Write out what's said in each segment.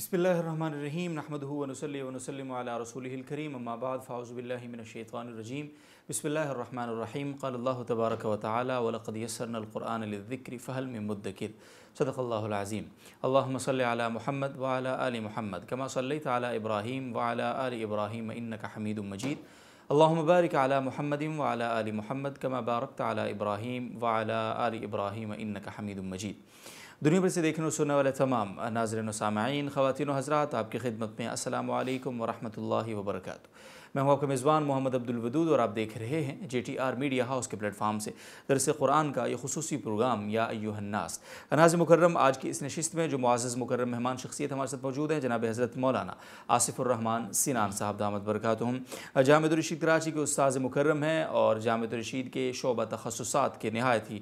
بسم الله الرحمن الرحيم نحمده و ونسلم على رسوله الكريم اما بعد فاعوذ بالله من الشيطان الرجيم بسم الله الرحمن الرحيم قال الله تبارك وتعالى ولقد يسرنا القرآن للذكر فهل من مدكر صدق الله العظيم اللهم صل على محمد وعلى آل محمد كما صليت على ابراهيم وعلى آل ابراهيم انك حميد مجيد اللهم بارك على محمد وعلى آل محمد كما باركت على ابراهيم وعلى آل ابراهيم انك حميد مجيد دنیا بھر سے دیکھنے اور سننے والے تمام ناظرین و سامعین خواتین و حضرات آپ کی خدمت میں السلام علیکم ورحمۃ اللہ وبرکاتہ میں ہوں آپ کا میزبان محمد عبد الودود اور آپ دیکھ رہے ہیں J T R media house کے پلیٹ فارم سے درس قرآن کا یہ خصوصی پروگرام یا ایوہ الناس عناز مکرم آج کی اس نشست میں جو معزز مکرم مہمان شخصیت ہمارے ساتھ موجود ہیں جناب حضرت مولانا آصف الرحمن سینان صاحب دامت برکاتہ ہم جامع الرشید کراچی کے استاذ مکرم ہیں اور جامع الرشید کے شعبہ تخصصات کے نہایت ہی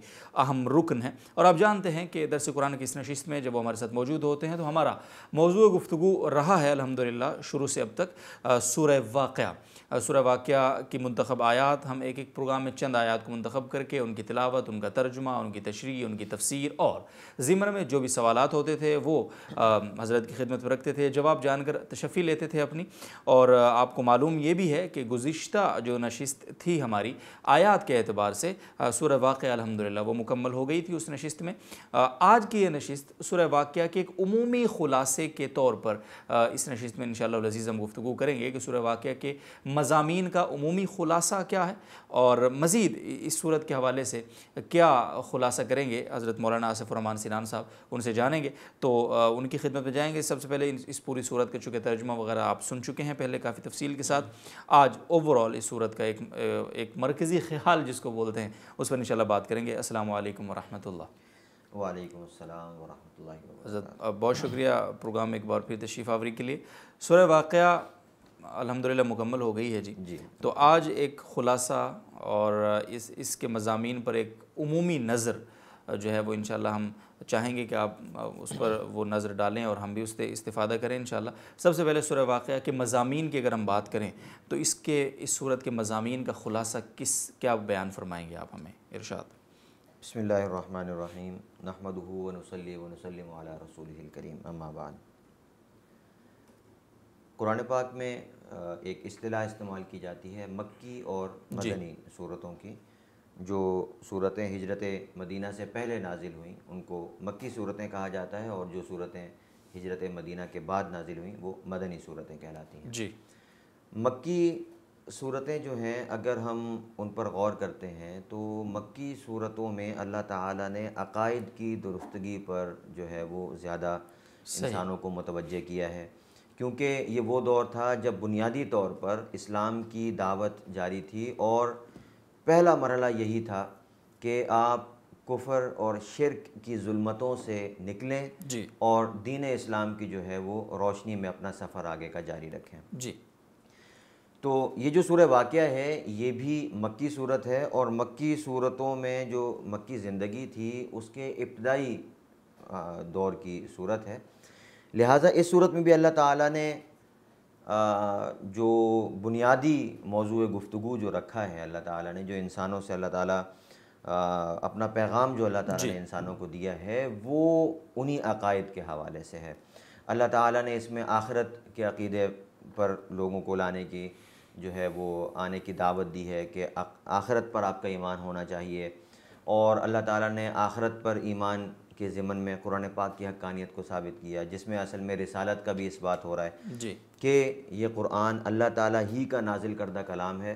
اہم رکن ہیں اور آپ جانتے ہیں کہ درس قرآن کی اس نشست میں جب وہ ہمارے ساتھ موجود ہوتے ہیں تو ہمارا موضوع گفتگو رہا ہے الحمدللہ شروع سے اب تک سورہ واقعہ سورہ واقعہ کی منتخب آیات ہم ایک ایک پروگرام میں چند آیات کو منتخب کر کے ان کی تلاوت ان کا ترجمہ ان کی تشریح ان کی تفسیر اور زمر میں جو بھی سوالات ہوتے تھے وہ حضرت کی خدمت پر رکھتے تھے جواب جان کر تشفی لیتے تھے اپنی اور آپ کو معلوم یہ بھی ہے کہ گزشتہ جو نشست تھی ہماری آیات کے اعتبار سے سورہ واقعہ الحمدللہ وہ مکمل ہو گئی تھی اس نشست میں آج کی یہ نشست سورہ واقعہ کے ایک عمومی خلاصے کے طور پر اس نشست میں انشاءاللہ العزیز ہم گفتگو کریں گے کہ سورہ واقعہ کے مضامین کا عمومی خلاصہ کیا ہے اور مزید اس صورت کے حوالے سے کیا خلاصہ کریں گے حضرت مولانا آصف الرحمان سینان صاحب ان سے جانیں گے تو ان کی خدمت میں جائیں گے سب سے پہلے اس پوری صورت کا چونکہ ترجمہ وغیرہ آپ سن چکے ہیں پہلے کافی تفصیل کے ساتھ آج اوورال اس صورت کا ایک ایک مرکزی خیال جس کو بولتے ہیں اس پر انشاءاللہ بات کریں گے السلام علیکم ورحمت اللہ وعلیکم السلام ورحمۃ اللہ وبرکاتہ بہت شکریہ پروگرام میں ایک بار پھر تشریف آوری کے لیے سورہ واقعہ الحمدللہ مکمل ہو گئی ہے جی جی تو آج ایک خلاصہ اور اس اس کے مضامین پر ایک عمومی نظر جو ہے وہ انشاءاللہ ہم چاہیں گے کہ آپ اس پر وہ نظر ڈالیں اور ہم بھی اس سے استفادہ کریں انشاءاللہ سب سے پہلے سورہ واقعہ کے مضامین کی اگر ہم بات کریں تو اس کے اس صورت کے مضامین کا خلاصہ کس کیا بیان فرمائیں گے آپ ہمیں ارشاد بسم اللہ الرحمن الرحیم علی اما بعد قرآن پاک میں ایک اصطلاح استعمال کی جاتی ہے مکی اور جی۔ مدنی صورتوں کی جو صورتیں ہجرت مدینہ سے پہلے نازل ہوئیں ان کو مکی صورتیں کہا جاتا ہے اور جو صورتیں ہجرت مدینہ کے بعد نازل ہوئیں وہ مدنی صورتیں کہلاتی ہیں جی مکی صورتیں جو ہیں اگر ہم ان پر غور کرتے ہیں تو مکی صورتوں میں اللہ تعالیٰ نے عقائد کی درستگی پر جو ہے وہ زیادہ انسانوں کو متوجہ کیا ہے کیونکہ یہ وہ دور تھا جب بنیادی طور پر اسلام کی دعوت جاری تھی اور پہلا مرحلہ یہی تھا کہ آپ کفر اور شرک کی ظلمتوں سے نکلیں جی۔ اور دین اسلام کی جو ہے وہ روشنی میں اپنا سفر آگے کا جاری رکھیں جی تو یہ جو سورہ واقعہ ہے یہ بھی مکی صورت ہے اور مکی صورتوں میں جو مکی زندگی تھی اس کے ابتدائی دور کی صورت ہے لہٰذا اس صورت میں بھی اللہ تعالیٰ نے جو بنیادی موضوع گفتگو جو رکھا ہے اللہ تعالیٰ نے جو انسانوں سے اللہ تعالیٰ اپنا پیغام جو اللہ تعالیٰ جی۔ نے انسانوں کو دیا ہے وہ انہی عقائد کے حوالے سے ہے اللہ تعالیٰ نے اس میں آخرت کے عقیدے پر لوگوں کو لانے کی جو ہے وہ آنے کی دعوت دی ہے کہ آخرت پر آپ کا ایمان ہونا چاہیے اور اللہ تعالیٰ نے آخرت پر ایمان کے زمن میں قرآن پاک کی حقانیت کو ثابت کیا جس میں اصل میں رسالت کا بھی اس بات ہو رہا ہے جی۔ کہ یہ قرآن اللہ تعالیٰ ہی کا نازل کردہ کلام ہے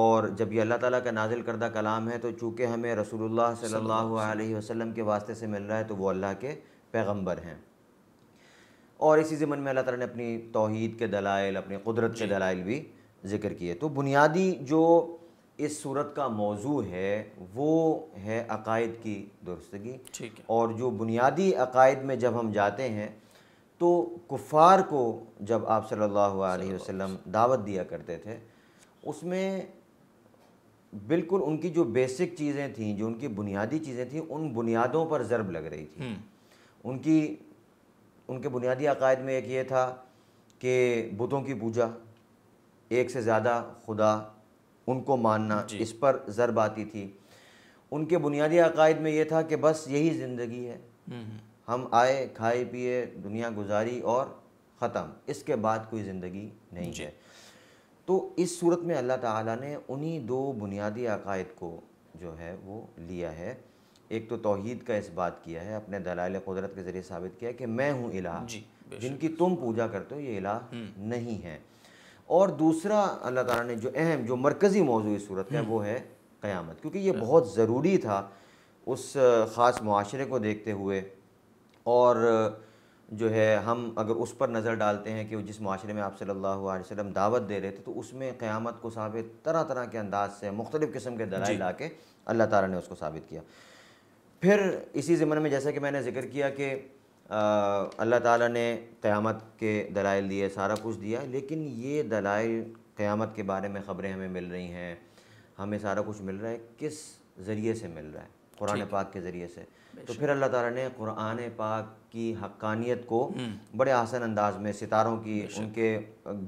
اور جب یہ اللہ تعالیٰ کا نازل کردہ کلام ہے تو چونکہ ہمیں رسول اللہ صلی اللہ علیہ وسلم کے واسطے سے مل رہا ہے تو وہ اللہ کے پیغمبر ہیں اور اسی ضمن میں اللہ تعالیٰ نے اپنی توحید کے دلائل اپنی قدرت کے جی۔ دلائل بھی ذکر کیے تو بنیادی جو اس صورت کا موضوع ہے وہ ہے عقائد کی درستگی اور جو بنیادی عقائد میں جب ہم جاتے ہیں تو کفار کو جب آپ صلی اللہ علیہ وسلم دعوت دیا کرتے تھے اس میں بالکل ان کی جو بیسک چیزیں تھیں جو ان کی بنیادی چیزیں تھیں ان بنیادوں پر ضرب لگ رہی تھی ان کی ان کے بنیادی عقائد میں ایک یہ تھا کہ بتوں کی پوجا ایک سے زیادہ خدا ان کو ماننا جی۔ اس پر ضرب آتی تھی ان کے بنیادی عقائد میں یہ تھا کہ بس یہی زندگی ہے ہم آئے کھائے پیے دنیا گزاری اور ختم اس کے بعد کوئی زندگی نہیں جی۔ ہے تو اس صورت میں اللہ تعالیٰ نے انہی دو بنیادی عقائد کو جو ہے وہ لیا ہے ایک تو توحید کا اس بات کیا ہے اپنے دلائل قدرت کے ذریعے ثابت کیا ہے کہ میں ہوں جی جن کی تم پوجا کرتے ہو یہ الہ نہیں ہے اور دوسرا اللہ تعالیٰ نے جو اہم جو مرکزی موضوع صورت ہے وہ ہے قیامت کیونکہ یہ بہت ضروری تھا اس خاص معاشرے کو دیکھتے ہوئے اور جو ہے ہم اگر اس پر نظر ڈالتے ہیں کہ جس معاشرے میں آپ صلی اللہ علیہ وسلم دعوت دے رہے تھے تو اس میں قیامت کو ثابت طرح طرح کے انداز سے مختلف قسم کے دلائل جی۔ لا کے اللہ تعالیٰ نے اس کو ثابت کیا پھر اسی ضمن میں جیسا کہ میں نے ذکر کیا کہ اللہ تعالیٰ نے قیامت کے دلائل دیے سارا کچھ دیا لیکن یہ دلائل قیامت کے بارے میں خبریں ہمیں مل رہی ہیں ہمیں سارا کچھ مل رہا ہے کس ذریعے سے مل رہا ہے قرآن پاک کے ذریعے سے تو پھر اللہ تعالیٰ نے قرآن پاک کی حقانیت کو بڑے آسن انداز میں ستاروں کی ان کے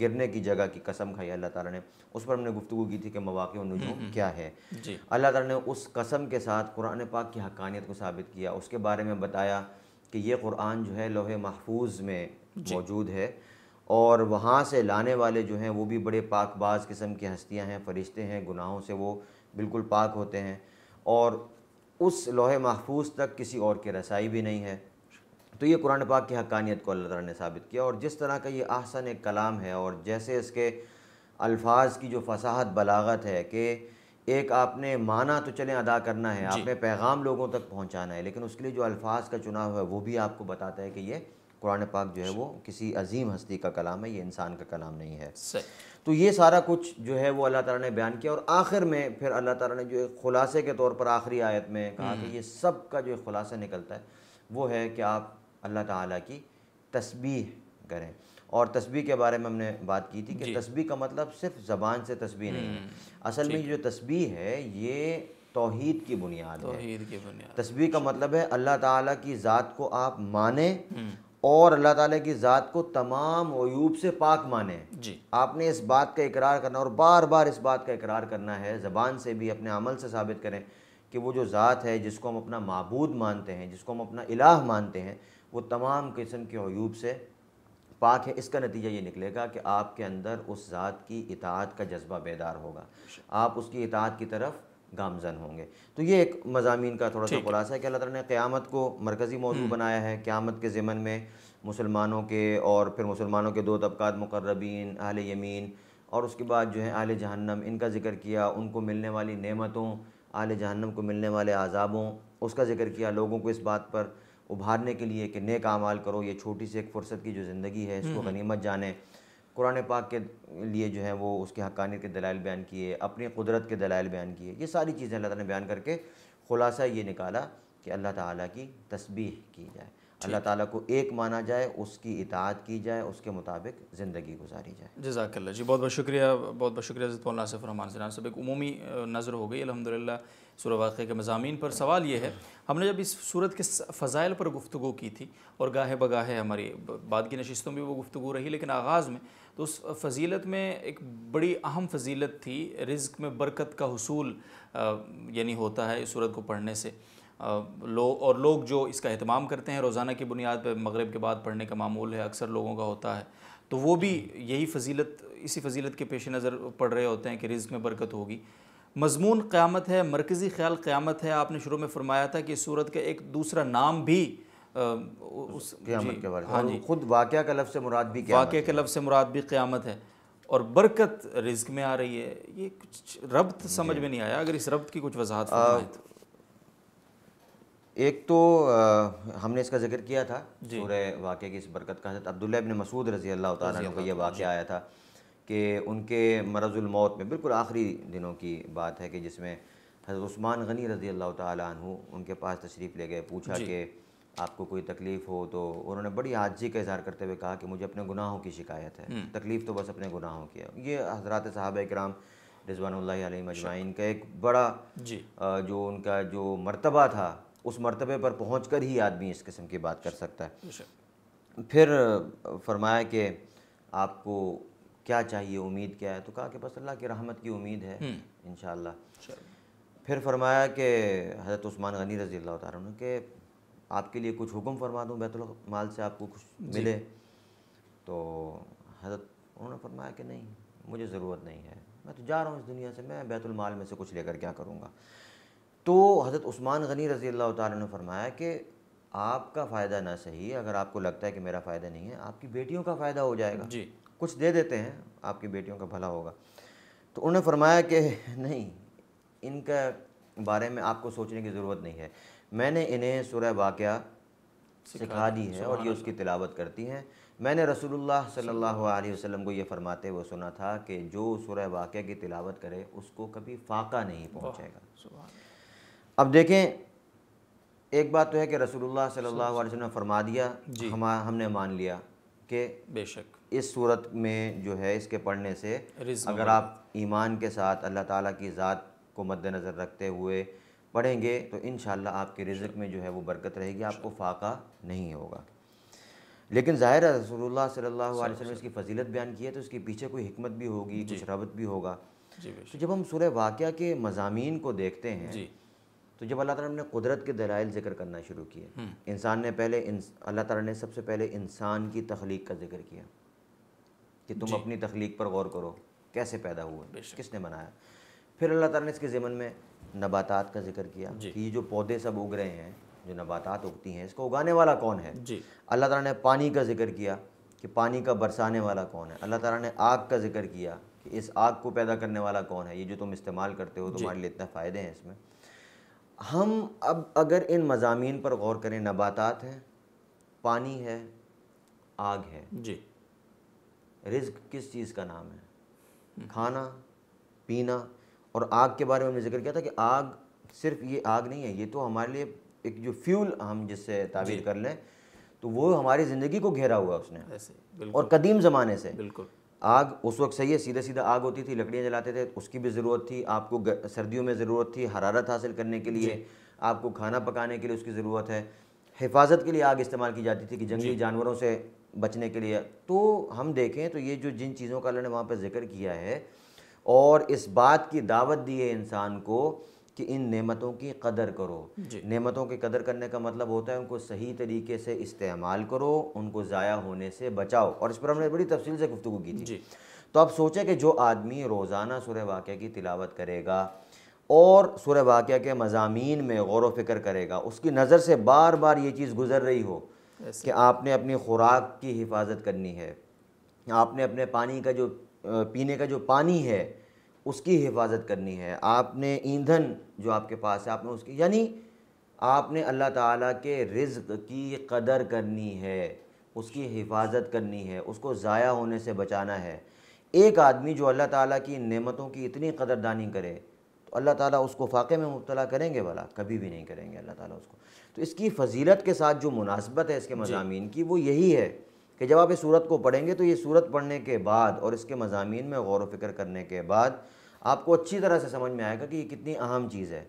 گرنے کی جگہ کی قسم کھائی اللہ تعالیٰ نے اس پر ہم نے گفتگو کی تھی کہ مواقع و نجوم کیا ہے جی۔ اللہ تعالیٰ نے اس قسم کے ساتھ قرآن پاک کی حقانیت کو ثابت کیا اس کے بارے میں بتایا کہ یہ قرآن جو ہے لوہے محفوظ میں جی۔ موجود ہے اور وہاں سے لانے والے جو ہیں وہ بھی بڑے پاک باز قسم کی ہستیاں ہیں فرشتے ہیں گناہوں سے وہ بالکل پاک ہوتے ہیں اور اس لوہے محفوظ تک کسی اور کے رسائی بھی نہیں ہے تو یہ قرآن پاک کی حقانیت کو اللہ تعالیٰ نے ثابت کیا اور جس طرح کا یہ احسن ایک کلام ہے اور جیسے اس کے الفاظ کی جو فصاحت بلاغت ہے کہ ایک آپ نے مانا تو چلیں ادا کرنا ہے آپ جی۔ نے پیغام لوگوں تک پہنچانا ہے لیکن اس کے لیے جو الفاظ کا چناؤ ہے وہ بھی آپ کو بتاتا ہے کہ یہ قرآن پاک جو ہے وہ کسی عظیم ہستی کا کلام ہے یہ انسان کا کلام نہیں ہے تو یہ سارا کچھ جو ہے وہ اللہ تعالیٰ نے بیان کیا اور آخر میں پھر اللہ تعالیٰ نے جو خلاصے کے طور پر آخری آیت میں کہا کہ یہ سب کا جو خلاصہ نکلتا ہے وہ ہے کہ آپ اللہ تعالیٰ کی تسبیح کریں اور تسبیح کے بارے میں ہم نے بات کی تھی کہ جی۔ تسبیح کا مطلب صرف زبان سے تسبیح نہیں ہے اصل میں جو تسبیح ہے یہ توحید کی بنیاد ہے تسبیح کا مطلب ہے اللہ تعالیٰ کی ذات کو آپ مانیں اور اللہ تعالیٰ کی ذات کو تمام عیوب سے پاک مانیں جی۔ آپ نے اس بات کا اقرار کرنا اور بار بار اس بات کا اقرار کرنا ہے زبان سے بھی اپنے عمل سے ثابت کریں کہ وہ جو ذات ہے جس کو ہم اپنا معبود مانتے ہیں جس کو ہم اپنا الہ مانتے ہیں وہ تمام قسم کے عیوب سے پاک ہے اس کا نتیجہ یہ نکلے گا کہ آپ کے اندر اس ذات کی اطاعت کا جذبہ بیدار ہوگا آپ اس کی اطاعت کی طرف گامزن ہوں گے تو یہ ایک مضامین کا تھوڑا سا خلاصہ ہے کہ اللہ تعالیٰ نے قیامت کو مرکزی موضوع بنایا ہے قیامت کے ضمن میں مسلمانوں کے اور پھر مسلمانوں کے دو طبقات مقربین اہل یمین اور اس کے بعد جو ہے اہل جہنم ان کا ذکر کیا ان کو ملنے والی نعمتوں اہل جہنم کو ملنے والے عذابوں اس کا ذکر کیا لوگوں کو اس بات پر ابھارنے کے لیے کہ نیک اعمال کرو یہ چھوٹی سی ایک فرصت کی جو زندگی ہے اس کو غنیمت جانے قرآن پاک کے لیے جو ہے وہ اس کے حقانیت کے دلائل بیان کیے اپنی قدرت کے دلائل بیان کیے یہ ساری چیزیں اللہ تعالیٰ نے بیان کر کے خلاصہ یہ نکالا کہ اللہ تعالیٰ کی تسبیح کی جائے اللہ تعالیٰ کو ایک مانا جائے اس کی اطاعت کی جائے اس کے مطابق زندگی گزاری جائے جزاک اللہ جی بہت بہت شکریہ بہت بہت شکریہ حضرت اللہ صلی الرحمٰن علیہ صاحب ایک عمومی نظر ہو گئی الحمدللہ سورہ واقعہ واقعے کے مضامین پر سوال یہ ہے ہم نے جب اس صورت کے فضائل پر گفتگو کی تھی اور گاہے بگاہے ہماری بعد کی نشستوں میں بھی وہ گفتگو رہی لیکن آغاز میں تو اس فضیلت میں ایک بڑی اہم فضیلت تھی رزق میں برکت کا حصول یعنی ہوتا ہے اس صورت کو پڑھنے سے لوگ اور لوگ جو اس کا اہتمام کرتے ہیں روزانہ کی بنیاد پہ مغرب کے بعد پڑھنے کا معمول ہے اکثر لوگوں کا ہوتا ہے تو وہ بھی یہی فضیلت اسی فضیلت کے پیش نظر پڑھ رہے ہوتے ہیں کہ رزق میں برکت ہوگی مضمون قیامت ہے مرکزی خیال قیامت ہے آپ نے شروع میں فرمایا تھا کہ اس صورت کا ایک دوسرا نام بھی قیامت جی، کے ہاں جی خود واقعہ کا لفظ سے مراد بھی قیامت واقعہ کے لفظ سے مراد بھی قیامت ہے اور برکت رزق میں آ رہی ہے یہ کچھ ربط جی۔ سمجھ میں نہیں آیا اگر اس ربط کی کچھ وضاحت ایک تو ہم نے اس کا ذکر کیا تھا جی۔ سورہ واقعہ کی اس برکت کا حضرت عبداللہ ابن مسعود رضی اللہ تعالیٰ کو یہ واقعہ جی۔ آیا تھا کہ ان کے مرض الموت میں بالکل آخری دنوں کی بات ہے کہ جس میں حضرت عثمان غنی رضی اللہ تعالیٰ عنہ ان کے پاس تشریف لے گئے پوچھا جی۔ کہ آپ کو کوئی تکلیف ہو تو انہوں نے بڑی عاجزی کا اظہار کرتے ہوئے کہا کہ مجھے اپنے گناہوں کی شکایت ہے تکلیف تو بس اپنے گناہوں کی ہے یہ حضرات صحابہ اکرام رضوان اللہ علیہ مجمعین کا ایک بڑا جو ان کا جو مرتبہ تھا اس مرتبے پر پہنچ کر ہی آدمی اس قسم کی بات کر سکتا ہے پھر فرمایا کہ آپ کو کیا چاہیے امید کیا ہے تو کہا کہ بس اللہ کی رحمت کی امید ہے انشاءاللہ پھر فرمایا کہ حضرت عثمان غنی رضی اللہ تعالیٰ کہ آپ کے لیے کچھ حکم فرما دوں بیت المال سے آپ کو کچھ جی۔ ملے تو حضرت انہوں نے فرمایا کہ نہیں مجھے ضرورت نہیں ہے میں تو جا رہا ہوں اس دنیا سے میں بیت المال میں سے کچھ لے کر کیا کروں گا تو حضرت عثمان غنی رضی اللہ تعالیٰ نے فرمایا کہ آپ کا فائدہ نہ صحیح اگر آپ کو لگتا ہے کہ میرا فائدہ نہیں ہے آپ کی بیٹیوں کا فائدہ ہو جائے گا جی کچھ دے دیتے ہیں آپ کی بیٹیوں کا بھلا ہوگا تو انہوں نے فرمایا کہ نہیں ان کا بارے میں آپ کو سوچنے کی ضرورت نہیں ہے میں نے انہیں سورہ واقعہ سکھا دی ہے اور یہ اس کی تلاوت کرتی ہیں میں نے رسول اللہ صلی اللہ علیہ وسلم کو یہ فرماتے وہ سنا تھا کہ جو سورہ واقعہ کی تلاوت کرے اس کو کبھی فاقہ نہیں پہنچے گا اب دیکھیں ایک بات تو ہے کہ رسول اللہ صلی اللہ علیہ وسلم نے فرما دیا جی۔ ہم نے مان لیا کہ بے شک اس صورت میں جو ہے اس کے پڑھنے سے اگر آپ ایمان کے ساتھ اللہ تعالیٰ کی ذات کو مد نظر رکھتے ہوئے پڑھیں گے تو انشاءاللہ آپ کے رزق میں جو ہے وہ برکت رہے گی آپ کو فاقہ نہیں ہوگا لیکن ظاہر ہے رسول اللہ صلی اللہ علیہ نے اس کی فضیلت بیان کی ہے تو اس کے پیچھے کوئی حکمت بھی ہوگی جی۔ کچھ ربط بھی ہوگا جی، تو جب ہم سورہ واقعہ کے مضامین کو دیکھتے ہیں تو جب اللہ تعالیٰ نے قدرت کے دلائل ذکر کرنا شروع کیے انسان نے پہلے اللہ تعالیٰ نے سب سے پہلے انسان کی تخلیق کا ذکر کیا کہ تم جی۔ اپنی تخلیق پر غور کرو کیسے پیدا ہوا کس نے بنایا پھر اللہ تعالیٰ نے اس کے ذمن میں نباتات کا ذکر کیا جی۔ کہ یہ جو پودے سب اگ رہے ہیں جو نباتات اگتی ہیں اس کو اگانے والا کون ہے جی۔ اللہ تعالیٰ نے پانی کا ذکر کیا کہ پانی کا برسانے والا کون ہے اللہ تعالیٰ نے آگ کا ذکر کیا کہ اس آگ کو پیدا کرنے والا کون ہے یہ جو تم استعمال کرتے ہو تمہارے لیے اتنے فائدے ہیں اس میں ہم اب اگر ان مضامین پر غور کریں نباتات ہیں پانی ہے آگ ہے جی رزق کس چیز کا نام ہے کھانا پینا اور آگ کے بارے میں ذکر کیا تھا کہ آگ صرف یہ آگ نہیں ہے یہ تو ہمارے لیے ایک جو فیول ہم جس سے تعبیر جی۔ کر لیں تو وہ ہماری زندگی کو گھیرا ہوا اس نے اور قدیم زمانے سے بالکل آگ اس وقت صحیح ہے سیدھے سیدھے آگ ہوتی تھی لکڑیاں جلاتے تھے اس کی بھی ضرورت تھی آپ کو سردیوں میں ضرورت تھی حرارت حاصل کرنے کے لیے جی۔ آپ کو کھانا پکانے کے لیے اس کی ضرورت ہے حفاظت کے لیے آگ استعمال کی جاتی تھی کہ جنگلی جی۔ جانوروں سے بچنے کے لیے تو ہم دیکھیں تو یہ جو جن چیزوں کا اللہ نے وہاں پہ ذکر کیا ہے اور اس بات کی دعوت دی ہے انسان کو کہ ان نعمتوں کی قدر کرو جی۔ نعمتوں کی قدر کرنے کا مطلب ہوتا ہے ان کو صحیح طریقے سے استعمال کرو ان کو ضائع ہونے سے بچاؤ اور اس پر ہم نے بڑی تفصیل سے گفتگو کی تھی جی۔ تو آپ سوچیں کہ جو آدمی روزانہ سورہ واقعہ کی تلاوت کرے گا اور سورہ واقعہ کے مضامین میں غور و فکر کرے گا اس کی نظر سے بار بار یہ چیز گزر رہی ہو کہ آپ نے اپنی خوراک کی حفاظت کرنی ہے آپ نے اپنے پانی کا جو پینے کا جو پانی ہے اس کی حفاظت کرنی ہے آپ نے ایندھن جو آپ کے پاس ہے آپ نے اس کی یعنی آپ نے اللہ تعالیٰ کے رزق کی قدر کرنی ہے اس کی حفاظت کرنی ہے اس کو ضائع ہونے سے بچانا ہے ایک آدمی جو اللہ تعالیٰ کی نعمتوں کی اتنی قدردانی کرے تو اللہ تعالیٰ اس کو فاقے میں مبتلا کریں گے بھلا کبھی بھی نہیں کریں گے اللہ تعالیٰ اس کو تو اس کی فضیلت کے ساتھ جو مناسبت ہے اس کے جی۔ مضامین کی وہ یہی ہے کہ جب آپ اس صورت کو پڑھیں گے تو یہ صورت پڑھنے کے بعد اور اس کے مضامین میں غور و فکر کرنے کے بعد آپ کو اچھی طرح سے سمجھ میں آئے گا کہ یہ کتنی اہم چیز ہے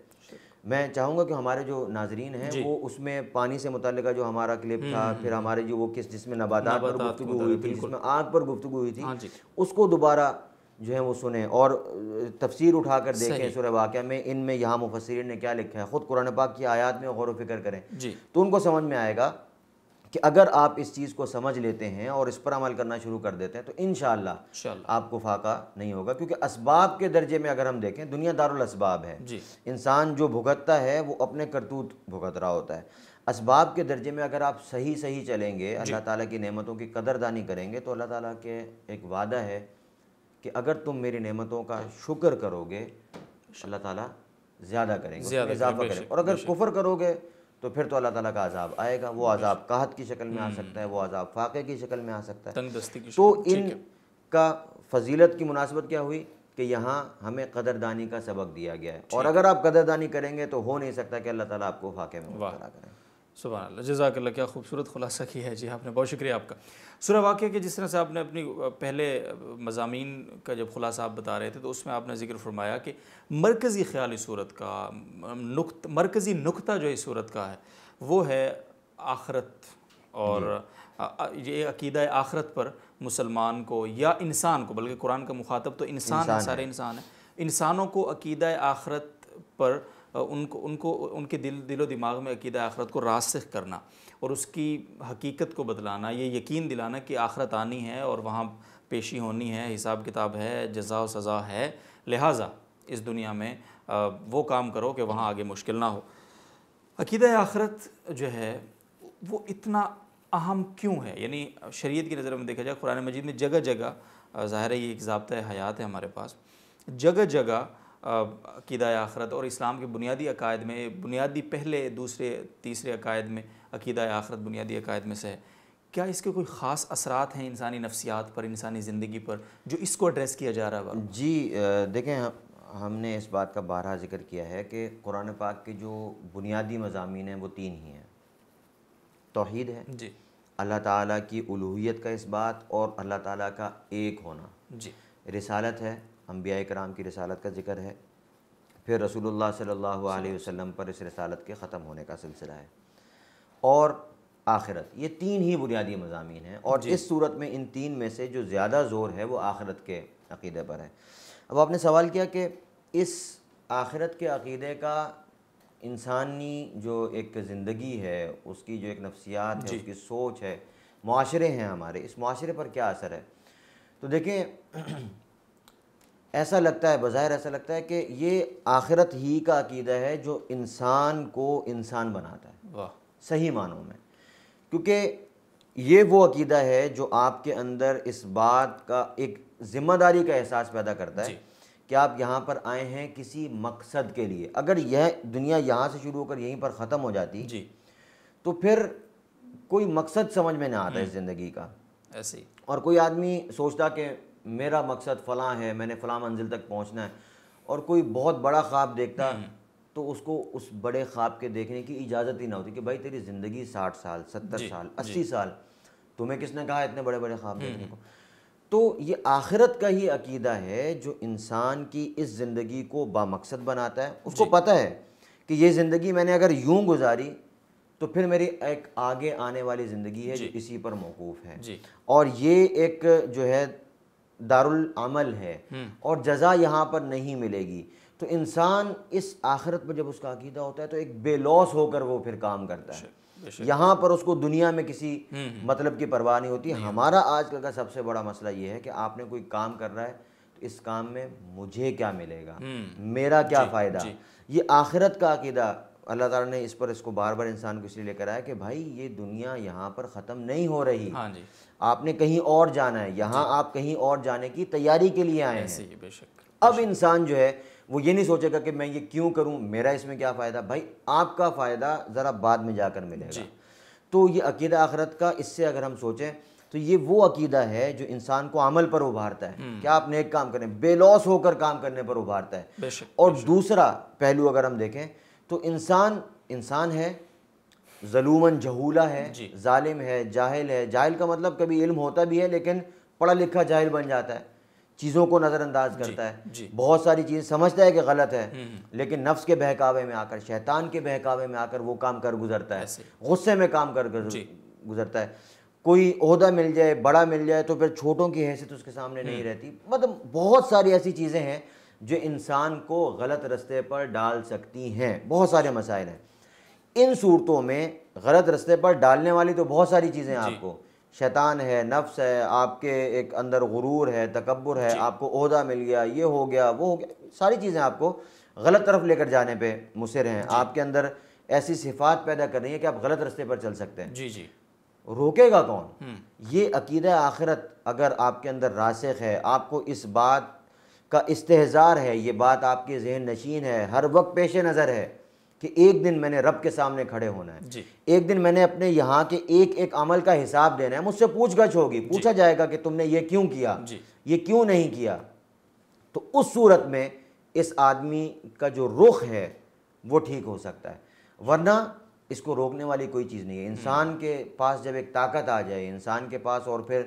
میں چاہوں گا کہ ہمارے جو ناظرین ہیں جی۔ وہ اس میں پانی سے متعلقہ جو ہمارا کلپ تھا پھر ہمارے جو وہ کس جس میں نباتات پر گفتگو ہوئی تھی جس میں آگ پر گفتگو ہوئی تھی ہاں جی۔ اس کو دوبارہ جو ہے وہ سنیں اور تفسیر اٹھا کر دیکھیں سورہ واقعہ میں ان میں یہاں مفسرین نے کیا لکھا ہے خود قرآن پاک کی آیات میں غور و فکر کریں جی۔ تو ان کو سمجھ میں آئے گا کہ اگر آپ اس چیز کو سمجھ لیتے ہیں اور اس پر عمل کرنا شروع کر دیتے ہیں تو انشاءاللہ آپ کو فاقہ نہیں ہوگا کیونکہ اسباب کے درجے میں اگر ہم دیکھیں دنیا دار الاسباب ہے جی۔ انسان جو بھگتتا ہے وہ اپنے کرتوت بھگت رہا ہوتا ہے اسباب کے درجے میں اگر آپ صحیح صحیح چلیں گے جی۔ اللہ تعالیٰ کی نعمتوں کی قدر دانی کریں گے تو اللہ تعالیٰ کے ایک وعدہ ہے کہ اگر تم میری نعمتوں کا جی۔ شکر کرو گے اللہ تعالیٰ زیادہ کریں گے اضافہ کریں اور اگر کفر کرو گے تو پھر تو اللہ تعالیٰ کا عذاب آئے گا وہ عذاب قاہت کی شکل میں آ سکتا ہے وہ عذاب فاقے کی شکل میں آ سکتا ہے تو ان کا فضیلت کی مناسبت کیا ہوئی کہ یہاں ہمیں قدردانی کا سبق دیا گیا ہے اور اگر آپ قدردانی کریں گے تو ہو نہیں سکتا کہ اللہ تعالیٰ آپ کو فاقے میں مبالہ کریں سبحان اللہ جزاک اللہ کیا خوبصورت خلاصہ کی ہے جی ہاں، آپ نے بہت شکریہ آپ کا سورہ واقعہ کہ جس طرح سے آپ نے اپنی پہلے مضامین کا جب خلاصہ آپ بتا رہے تھے تو اس میں آپ نے ذکر فرمایا کہ مرکزی خیال اس صورت کا نقط مرکزی نقطہ جو اس صورت کا ہے وہ ہے آخرت اور جی۔ یہ عقیدہ آخرت پر مسلمان کو یا انسان کو بلکہ قرآن کا مخاطب تو انسان سارے انسان ہیں انسانوں کو عقیدہ آخرت پر ان کو ان کو ان کے دل دل و دماغ میں عقیدہ آخرت کو راسخ کرنا اور اس کی حقیقت کو بدلانا یہ یقین دلانا کہ آخرت آنی ہے اور وہاں پیشی ہونی ہے حساب کتاب ہے جزا و سزا ہے لہٰذا اس دنیا میں وہ کام کرو کہ وہاں آگے مشکل نہ ہو عقیدہ آخرت جو ہے وہ اتنا اہم کیوں ہے یعنی شریعت کی نظر میں دیکھا جائے قرآن مجید میں جگہ جگہ ظاہر ہے یہ ایک ضابطۂ حیات ہے ہمارے پاس جگہ جگہ عقیدہ آخرت اور اسلام کے بنیادی عقائد میں بنیادی پہلے دوسرے تیسرے عقائد میں عقیدہ آخرت بنیادی عقائد میں سے ہے کیا اس کے کوئی خاص اثرات ہیں انسانی نفسیات پر انسانی زندگی پر جو اس کو ایڈریس کیا جا رہا ہے جی دیکھیں ہم نے اس بات کا بارہ ذکر کیا ہے کہ قرآن پاک کے جو بنیادی مضامین ہیں وہ تین ہی ہیں توحید ہے جی اللہ تعالیٰ کی الوحیت کا اس بات اور اللہ تعالیٰ کا ایک ہونا جی رسالت ہے انبیاء کرام کی رسالت کا ذکر ہے پھر رسول اللہ صلی اللہ علیہ وسلم پر اس رسالت کے ختم ہونے کا سلسلہ ہے اور آخرت یہ تین ہی بنیادی مضامین ہیں اور جی۔ اس صورت میں ان تین میں سے جو زیادہ زور ہے وہ آخرت کے عقیدے پر ہے اب آپ نے سوال کیا کہ اس آخرت کے عقیدے کا انسانی جو ایک زندگی ہے اس کی جو ایک نفسیات ہے جی۔ اس کی سوچ ہے معاشرے ہیں ہمارے اس معاشرے پر کیا اثر ہے تو دیکھیں ایسا لگتا ہے بظاہر ایسا لگتا ہے کہ یہ آخرت ہی کا عقیدہ ہے جو انسان کو انسان بناتا ہے صحیح معنوں میں کیونکہ یہ وہ عقیدہ ہے جو آپ کے اندر اس بات کا ایک ذمہ داری کا احساس پیدا کرتا ہے جی۔ کہ آپ یہاں پر آئے ہیں کسی مقصد کے لیے اگر یہ دنیا یہاں سے شروع ہو کر یہیں پر ختم ہو جاتی جی۔ تو پھر کوئی مقصد سمجھ میں نہ آتا ہے زندگی کا ایسے اور کوئی آدمی سوچتا کہ میرا مقصد فلاں ہے میں نے فلاں منزل تک پہنچنا ہے اور کوئی بہت بڑا خواب دیکھتا تو اس کو اس بڑے خواب کے دیکھنے کی اجازت ہی نہ ہوتی کہ بھائی تیری زندگی ساٹھ سال ستر جی، سال جی۔ اسی سال تمہیں کس نے کہا اتنے بڑے بڑے خواب دیکھنے کو تو یہ آخرت کا ہی عقیدہ ہے جو انسان کی اس زندگی کو بامقصد بناتا ہے اس کو جی۔ پتہ ہے کہ یہ زندگی میں نے اگر یوں گزاری تو پھر میری ایک آگے آنے والی زندگی ہے جو اسی پر موقوف ہے اور یہ ایک جو ہے دارالعمل ہے اور جزا یہاں پر نہیں ملے گی تو انسان اس آخرت پر جب اس کا عقیدہ ہوتا ہے تو ایک بے لوس ہو کر وہ پھر کام کرتا ہے یہاں پر اس کو دنیا میں کسی مطلب کی پرواہ نہیں ہوتی ہمارا آج کل کا سب سے بڑا مسئلہ یہ ہے کہ آپ نے کوئی کام کر رہا ہے تو اس کام میں مجھے کیا ملے گا میرا کیا جی، فائدہ جی۔ یہ آخرت کا عقیدہ اللہ تعالیٰ نے اس پر اس کو بار بار انسان کو اس لیے لے کر آیا کہ بھائی یہ دنیا یہاں پر ختم نہیں ہو رہی ہاں جی۔ آپ نے کہیں اور جانا ہے یہاں جی۔ آپ کہیں اور جانے کی تیاری کے لیے آئے ہیں اب انسان جو ہے وہ یہ نہیں سوچے گا کہ میں یہ کیوں کروں میرا اس میں کیا فائدہ بھائی آپ کا فائدہ ذرا بعد میں جا کر ملے گا جی۔ تو یہ عقیدہ آخرت کا اس سے اگر ہم سوچیں تو یہ وہ عقیدہ ہے جو انسان کو عمل پر ابھارتا ہے کہ آپ نیک کام کریں بے لوس ہو کر کام کرنے پر ابھارتا ہے اور دوسرا پہلو اگر ہم دیکھیں تو انسان انسان ہے ظلومن جہولہ ہے جی۔ ظالم ہے جاہل ہے جاہل کا مطلب کبھی علم ہوتا بھی ہے لیکن پڑھا لکھا جاہل بن جاتا ہے چیزوں کو نظر انداز جی، کرتا ہے جی۔ بہت ساری چیزیں سمجھتا ہے کہ غلط ہے لیکن نفس کے بہکاوے میں آ کر شیطان کے بہکاوے میں آ کر وہ کام کر گزرتا ہے غصے میں کام کر گزرتا ہے کوئی عہدہ مل جائے بڑا مل جائے تو پھر چھوٹوں کی حیثیت اس کے سامنے نہیں رہتی مطلب بہت ساری ایسی چیزیں ہیں جو انسان کو غلط رستے پر ڈال سکتی ہیں بہت سارے مسائل ہیں ان صورتوں میں غلط رستے پر ڈالنے والی تو بہت ساری چیزیں ہیں جی۔ آپ کو شیطان ہے نفس ہے آپ کے ایک اندر غرور ہے تکبر ہے جی۔ آپ کو عہدہ مل گیا یہ ہو گیا وہ ہو گیا ساری چیزیں آپ کو غلط طرف لے کر جانے پہ مصر ہیں جی۔ آپ کے اندر ایسی صفات پیدا کر رہی ہے کہ آپ غلط رستے پر چل سکتے ہیں جی جی روکے گا کون یہ عقیدہ آخرت اگر آپ کے اندر راسخ ہے آپ کو اس بات کا استحظار ہے یہ بات آپ کے ذہن نشین ہے ہر وقت پیش نظر ہے کہ ایک دن میں نے رب کے سامنے کھڑے ہونا ہے جی۔ ایک دن میں نے اپنے یہاں کے ایک ایک عمل کا حساب دینا ہے مجھ سے پوچھ گچھ ہوگی جی۔ پوچھا جائے گا کہ تم نے یہ کیوں کیا جی۔ یہ کیوں نہیں کیا تو اس صورت میں اس آدمی کا جو رخ ہے وہ ٹھیک ہو سکتا ہے ورنہ اس کو روکنے والی کوئی چیز نہیں ہے انسان کے پاس جب ایک طاقت آ جائے انسان کے پاس اور پھر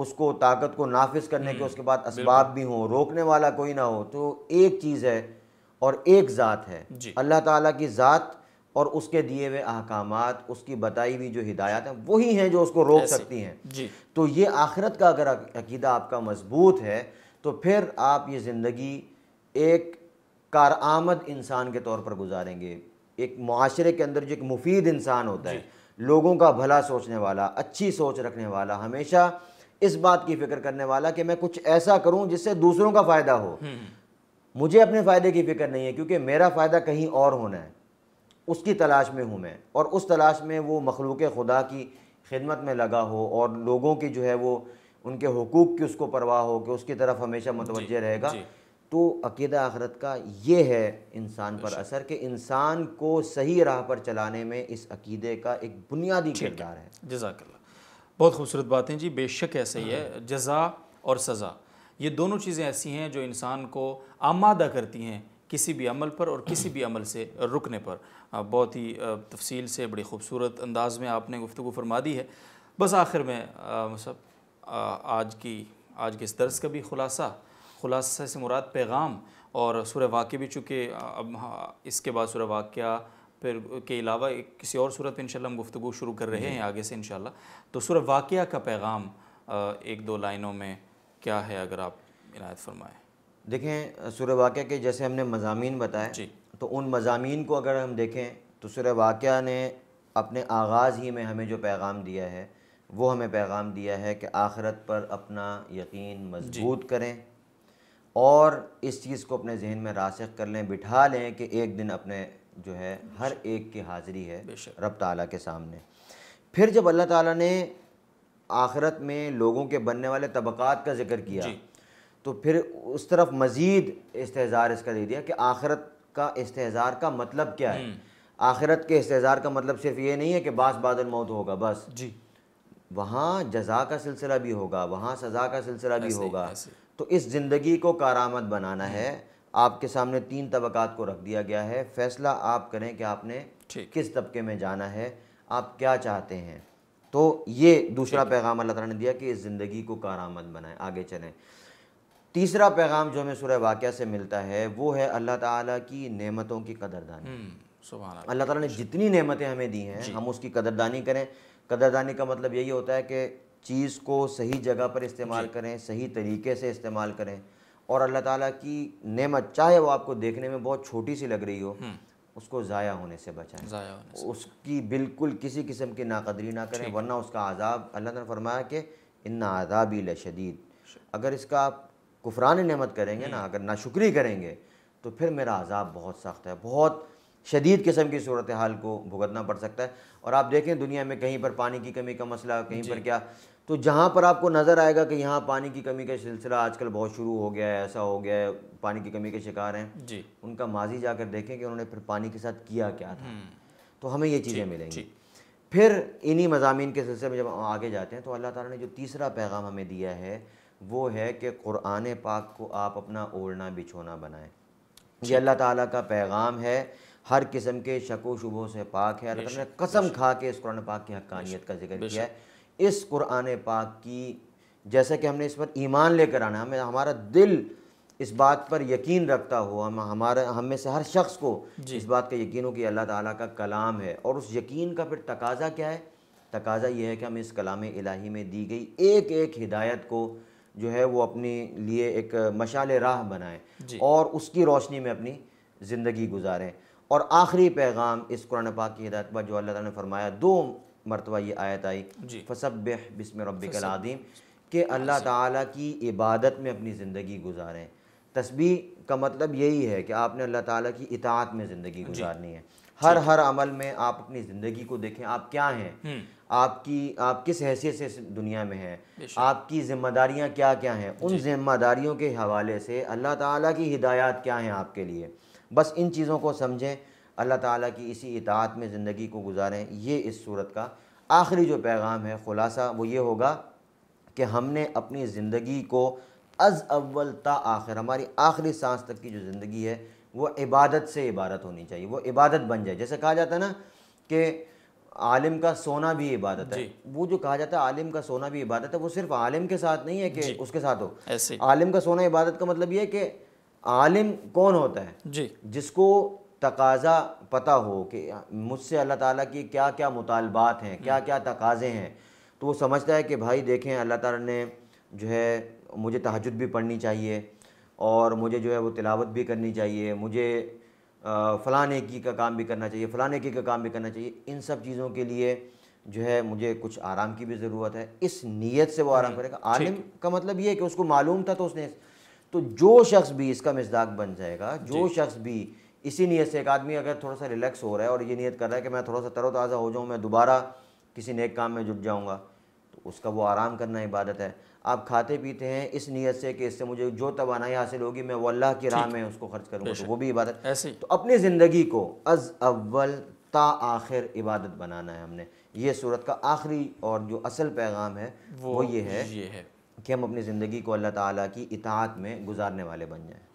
اس کو طاقت کو نافذ کرنے کے اس کے بعد اسباب بھی ہوں روکنے والا کوئی نہ ہو تو ایک چیز ہے اور ایک ذات ہے جی۔ اللہ تعالیٰ کی ذات اور اس کے دیے ہوئے احکامات اس کی بتائی ہوئی جو ہدایات ہیں وہی ہیں جو اس کو روک سکتی ہیں جی۔ تو یہ آخرت کا اگر عقیدہ آپ کا مضبوط ہے تو پھر آپ یہ زندگی ایک کارآمد انسان کے طور پر گزاریں گے ایک معاشرے کے اندر جو ایک مفید انسان ہوتا ہے جی۔ لوگوں کا بھلا سوچنے والا اچھی سوچ رکھنے والا ہمیشہ اس بات کی فکر کرنے والا کہ میں کچھ ایسا کروں جس سے دوسروں کا فائدہ ہو مجھے اپنے فائدے کی فکر نہیں ہے کیونکہ میرا فائدہ کہیں اور ہونا ہے اس کی تلاش میں ہوں میں اور اس تلاش میں وہ مخلوق خدا کی خدمت میں لگا ہو اور لوگوں کی جو ہے وہ ان کے حقوق کی اس کو پرواہ ہو کہ اس کی طرف ہمیشہ جی، متوجہ رہے گا جی۔ تو عقیدہ آخرت کا یہ ہے انسان پر اثر کہ انسان کو صحیح راہ پر چلانے میں اس عقیدے کا ایک بنیادی کردار ہے جزاک اللہ بہت خوبصورت بات ہیں جی بے شک ایسا ہی ہے ہاں۔ جزا اور سزا یہ دونوں چیزیں ایسی ہیں جو انسان کو آمادہ کرتی ہیں کسی بھی عمل پر اور کسی بھی عمل سے رکنے پر بہت ہی تفصیل سے بڑی خوبصورت انداز میں آپ نے گفتگو فرما دی ہے بس آخر میں مثب آج کی آج کے اس درس کا بھی خلاصہ خلاصہ سے مراد پیغام اور سورہ واقعہ بھی چونکہ ہاں، اس کے بعد سورہ واقعہ پھر کے علاوہ کسی اور صورت ان انشاءاللہ ہم گفتگو شروع کر رہے ہیں جی۔ آگے سے انشاءاللہ تو سورہ واقعہ کا پیغام ایک دو لائنوں میں کیا ہے اگر آپ عنایت فرمائیں دیکھیں سورہ واقعہ کے جیسے ہم نے مضامین بتائے جی۔ تو ان مضامین کو اگر ہم دیکھیں تو سور واقعہ نے اپنے آغاز ہی میں ہمیں جو پیغام دیا ہے وہ ہمیں پیغام دیا ہے کہ آخرت پر اپنا یقین مضبوط جی۔ کریں اور اس چیز کو اپنے ذہن میں راسخ کر لیں بٹھا لیں کہ ایک دن اپنے جو ہے ہر جی۔ ایک کی حاضری ہے رب تعالیٰ کے سامنے پھر جب اللہ تعالیٰ نے آخرت میں لوگوں کے بننے والے طبقات کا ذکر کیا جی۔ تو پھر اس اس طرف مزید کا دے دیا کہ آخرت کا کا مطلب کیا ہے آخرت کے استحظار کا مطلب صرف یہ نہیں ہے کہ بعض بادل جی۔ وہاں جزا کا سلسلہ بھی ہوگا وہاں سزا کا سلسلہ بھی ہوگا تو اس زندگی کو کارآمد بنانا ہے آپ کے سامنے تین طبقات کو رکھ دیا گیا ہے فیصلہ آپ کریں کہ آپ نے کس طبقے میں جانا ہے آپ کیا چاہتے ہیں تو یہ دوسرا پیغام اللہ تعالیٰ نے دیا کہ اس زندگی کو کارآمد بنائیں آگے چلیں تیسرا پیغام جو ہمیں سورہ واقعہ سے ملتا ہے وہ ہے اللہ تعالیٰ کی نعمتوں کی قدردانی سبحان اللہ تعالیٰ نے جتنی نعمتیں ہمیں دی ہیں جی۔ ہم اس کی قدردانی کریں قدردانی کا مطلب یہی ہوتا ہے کہ چیز کو صحیح جگہ پر استعمال جی۔ کریں صحیح طریقے سے استعمال کریں اور اللہ تعالیٰ کی نعمت چاہے وہ آپ کو دیکھنے میں بہت چھوٹی سی لگ رہی ہو اس کو ضائع ہونے سے بچائیں ضائع اس کی بالکل کسی قسم کی ناقدری نہ کریں ورنہ اس کا عذاب اللہ نے فرمایا کہ ان عذابی لشدید اگر اس کا آپ کفران نعمت کریں گے نا اگر ناشکری کریں گے تو پھر میرا عذاب بہت سخت ہے بہت شدید قسم کی صورتحال کو بھگتنا پڑ سکتا ہے اور آپ دیکھیں دنیا میں کہیں پر پانی کی کمی کا مسئلہ کہیں پر جی۔ کیا تو جہاں پر آپ کو نظر آئے گا کہ یہاں پانی کی کمی کا سلسلہ آج کل بہت شروع ہو گیا ہے ایسا ہو گیا ہے پانی کی کمی کے شکار ہیں جی۔ ان کا ماضی جا کر دیکھیں کہ انہوں نے پھر پانی کے ساتھ کیا کیا تھا تو ہمیں یہ چیزیں جی، ملیں گی جی۔ پھر انہی مضامین کے سلسلے میں جب ہم آگے جاتے ہیں تو اللہ تعالیٰ نے جو تیسرا پیغام ہمیں دیا ہے وہ ہے کہ قرآن پاک کو آپ اپنا اوڑھنا بچھونا بنائیں یہ اللہ تعالیٰ کا پیغام ہے ہر قسم کے شک و شبوں سے پاک ہے اللہ تعالیٰ نے قسم کھا کے اس قرآن پاک کی حقانیت کا ذکر کیا ہے اس قرآن پاک کی جیسا کہ ہم نے اس پر ایمان لے کر آنا ہمیں ہمارا دل اس بات پر یقین رکھتا ہوا ہمارا ہم میں سے ہر شخص کو جی۔ اس بات کا یقین ہو کہ اللہ تعالیٰ کا کلام ہے اور اس یقین کا پھر تقاضا کیا ہے تقاضہ یہ ہے کہ ہم اس کلام الہی میں دی گئی ایک ایک ہدایت کو جو ہے وہ اپنے لیے ایک مشال راہ بنائیں جی۔ اور اس کی روشنی میں اپنی زندگی گزاریں اور آخری پیغام اس قرآن پاک کی ہدایت پر جو اللہ تعالیٰ نے فرمایا دو مرتبہ یہ آیت آئی جی۔ بسم ربک العظیم کہ اللہ تعالیٰ کی عبادت میں اپنی زندگی گزاریں تسبیح کا مطلب یہی ہے کہ آپ نے اللہ تعالیٰ کی اطاعت میں زندگی جی۔ گزارنی ہے ہر ہر عمل میں آپ اپنی زندگی کو دیکھیں آپ کیا ہیں آپ کی آپ کس حیثیت سے دنیا میں ہیں آپ کی ذمہ داریاں کیا کیا ہیں ان جی۔ ذمہ داریوں کے حوالے سے اللہ تعالیٰ کی ہدایات کیا ہیں آپ کے لیے بس ان چیزوں کو سمجھیں اللہ تعالیٰ کی اسی اطاعت میں زندگی کو گزاریں یہ اس صورت کا آخری جو پیغام ہے خلاصہ وہ یہ ہوگا کہ ہم نے اپنی زندگی کو از اول تا آخر ہماری آخری سانس تک کی جو زندگی ہے وہ عبادت سے عبارت ہونی چاہیے وہ عبادت بن جائے جیسے کہا جاتا ہے نا کہ عالم کا سونا بھی عبادت ہے جی۔ وہ جو کہا جاتا ہے عالم کا سونا بھی عبادت ہے وہ صرف عالم کے ساتھ نہیں ہے کہ جی۔ اس کے ساتھ ہو عالم کا سونا عبادت کا مطلب یہ ہے کہ عالم کون ہوتا ہے جی جس کو تقاضا پتا ہو کہ مجھ سے اللہ تعالیٰ کی کیا کیا مطالبات ہیں کیا کیا تقاضے ہیں تو وہ سمجھتا ہے کہ بھائی دیکھیں اللہ تعالیٰ نے جو ہے مجھے تہجد بھی پڑھنی چاہیے اور مجھے جو ہے وہ تلاوت بھی کرنی چاہیے مجھے فلاں نیکی کا کام بھی کرنا چاہیے فلاں نیکی کا کام بھی کرنا چاہیے ان سب چیزوں کے لیے جو ہے مجھے کچھ آرام کی بھی ضرورت ہے اس نیت سے وہ آرام کرے گا عالم کا مطلب یہ ہے کہ اس کو معلوم تھا تو اس نے تو جو شخص بھی اس کا مزداق بن جائے گا جو جی۔ شخص بھی اسی نیت سے ایک آدمی اگر تھوڑا سا ریلیکس ہو رہا ہے اور یہ نیت کر رہا ہے کہ میں تھوڑا سا تر و تازہ ہو جاؤں میں دوبارہ کسی نیک کام میں جٹ جاؤں گا تو اس کا وہ آرام کرنا عبادت ہے آپ کھاتے پیتے ہیں اس نیت سے کہ اس سے مجھے جو توانائی حاصل ہوگی میں وہ اللہ کی راہ میں اس کو خرچ کروں گا تو وہ بھی عبادت ایسی تو اپنی زندگی کو از اول تا آخر عبادت بنانا ہے ہم نے یہ صورت کا آخری اور جو اصل پیغام ہے وہ یہ ہے یہ ہے کہ ہم اپنی زندگی کو اللہ تعالیٰ کی اطاعت میں گزارنے والے بن جائیں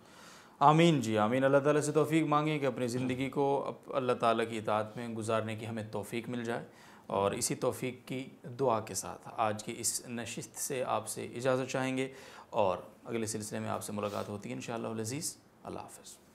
آمین جی آمین اللہ تعالیٰ سے توفیق مانگیں کہ اپنی زندگی کو اللہ تعالیٰ کی اطاعت میں گزارنے کی ہمیں توفیق مل جائے اور اسی توفیق کی دعا کے ساتھ آج کی اس نشست سے آپ سے اجازت چاہیں گے اور اگلے سلسلے میں آپ سے ملاقات ہوتی ہے انشاءاللہ العزیز اللہ حافظ